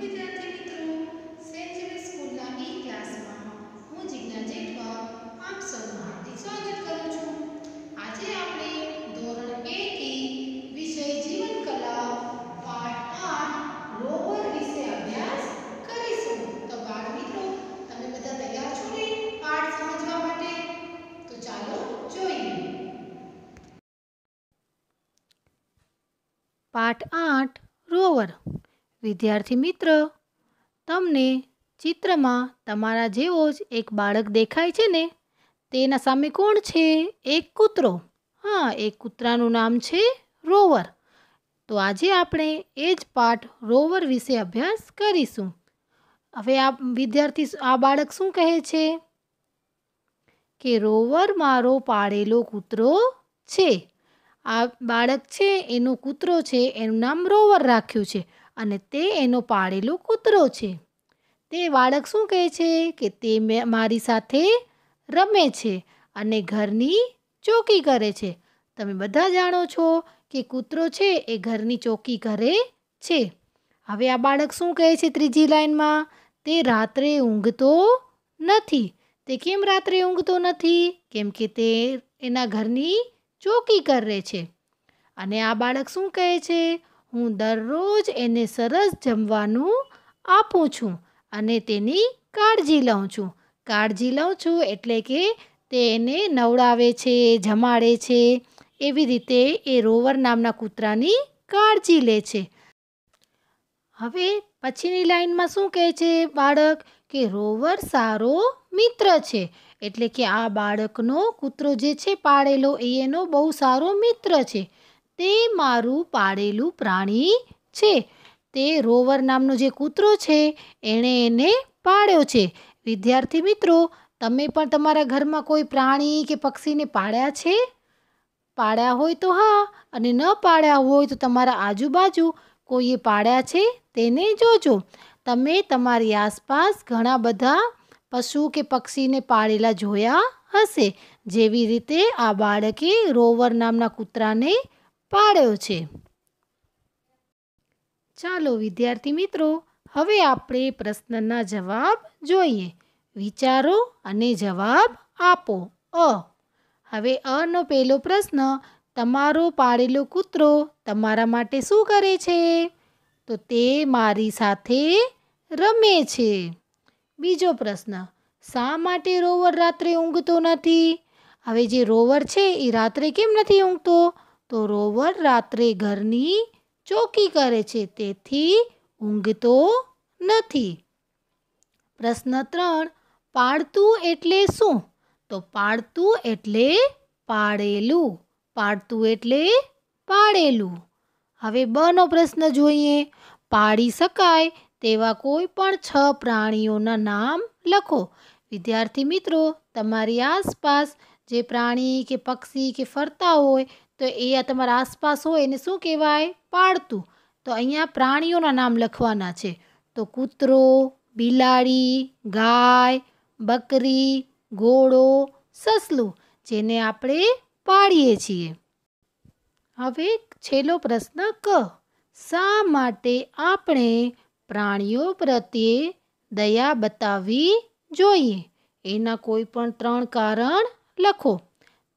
ધોરણ 2 થી જીવન કલા પાઠ 8 વિશે અભ્યાસ કરીશું તો બાળ મિત્રો તમે બધા છો પાઠ સમજવા માટે તો ચાલો જોઈએ પાઠ 8 રોવર વિદ્યાર્થી મિત્ર તમને ચિત્રમાં તમારા જેવો જ એક બાળક દેખાય છે ને તેના સામે કોણ છે એક કૂતરો હા એક કૂતરાનું નામ છે રોવર તો આજે આપણે એ જ પાઠ રોવર વિશે અભ્યાસ કરીશું હવે આ વિદ્યાર્થી આ બાળક શું કહે છે કે રોવર મારો પાળેલો કૂતરો છે આ બાળક છે એનો કૂતરો છે એનું નામ રોવર રાખ્યું છે અને તે એનો પાળેલો કૂતરો છે તે બાળક શું કહે છે કે તે મારી સાથે રમે છે અને ઘરની ચોકી કરે છે તમે બધા જાણો છો કે કૂતરો છે એ ઘરની ચોકી કરે છે હવે આ બાળક શું કહે છે ત્રીજી લાઈનમાં તે રાત્રે ઊંઘતો નથી તે કેમ રાત્રે ઊંઘતો નથી કેમ કે તે એના ઘરની ચોકી કરે છે અને આ બાળક શું કહે છે હું દરરોજ એને સરસ જમવાનું આપું છું અને તેની કાળજી લઉં છું કાળજી લઉં છું એટલે કે તે એને નવડાવે છે જમાડે છે એવી રીતે એ રોવર નામના કૂતરાની કાળજી લે છે હવે પછીની લાઈનમાં શું કહે છે બાળક કે રોવર સારો મિત્ર છે એટલે કે આ બાળકનો કૂતરો જે છે પાળેલો એ એનો બહુ સારો મિત્ર છે તે મારું પાળેલું પ્રાણી છે તે રોવર નામનો જે કૂતરો છે એણે એને પાળ્યો છે વિદ્યાર્થી મિત્રો તમે પણ તમારા ઘરમાં કોઈ પ્રાણી કે પક્ષીને પાળ્યા છે પાળ્યા હોય તો હા અને ન પાળ્યા હોય તો તમારા આજુબાજુ કોઈએ પાળ્યા છે તેને જોજો તમે તમારી આસપાસ ઘણા બધા પશુ કે પક્ષીને પાળેલા જોયા હશે જેવી રીતે આ બાળકે રોવર નામના કૂતરાને પાડ્યો છે ચાલો વિદ્યાર્થી મિત્રો હવે આપણે પ્રશ્નના જવાબ જોઈએ વિચારો અને જવાબ આપો અ હવે અનો પહેલો પ્રશ્ન તમારો પાળેલો કૂતરો તમારા માટે શું કરે છે તો તે મારી સાથે રમે છે બીજો પ્રશ્ન શા માટે રોવર રાત્રે ઊંઘતો નથી હવે જે રોવર છે એ રાત્રે કેમ નથી ઊંઘતો તો રોવર રાત્રે ઘરની ચોકી કરે છે તેથી ઊંઘતો નથી પ્રશ્ન ત્રણ પાડતું એટલે શું તો પાડતું એટલે પાડેલું પાડતું એટલે પાડેલું હવે બનો પ્રશ્ન જોઈએ પાડી શકાય તેવા કોઈ પણ છ પ્રાણીઓના નામ લખો વિદ્યાર્થી મિત્રો તમારી આસપાસ જે પ્રાણી કે પક્ષી કે ફરતા હોય તો એ આ તમારા આસપાસ હોય એને શું કહેવાય પાળતું તો અહીંયા પ્રાણીઓના નામ લખવાના છે તો કૂતરો બિલાડી ગાય બકરી ઘોડો સસલું જેને આપણે પાળીએ છીએ હવે છેલ્લો પ્રશ્ન ક શા માટે આપણે પ્રાણીઓ પ્રત્યે દયા બતાવવી જોઈએ એના કોઈ પણ ત્રણ કારણ લખો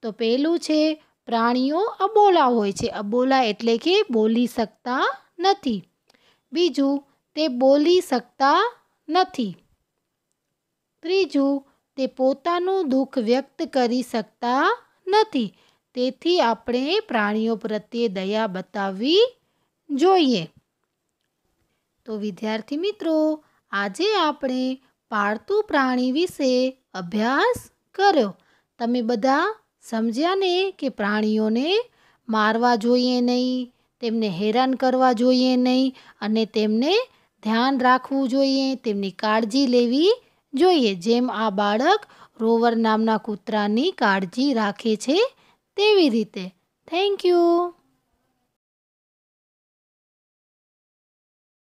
તો પહેલું છે પ્રાણીઓ અબોલા હોય છે અબોલા એટલે કે બોલી શકતા નથી બીજું તે બોલી શકતા નથી ત્રીજું તે પોતાનું દુઃખ વ્યક્ત કરી શકતા નથી તેથી આપણે પ્રાણીઓ પ્રત્યે દયા બતાવવી જોઈએ તો વિદ્યાર્થી મિત્રો આજે આપણે પાળતું પ્રાણી વિશે અભ્યાસ કર્યો તમે બધા સમજ્યા ને કે પ્રાણીઓને મારવા જોઈએ નહીં તેમને હેરાન કરવા જોઈએ નહીં અને તેમને ધ્યાન રાખવું જોઈએ તેમની કાળજી લેવી જોઈએ જેમ આ બાળક રોવર નામના કૂતરાની કાળજી રાખે છે તેવી રીતે થેન્ક યુ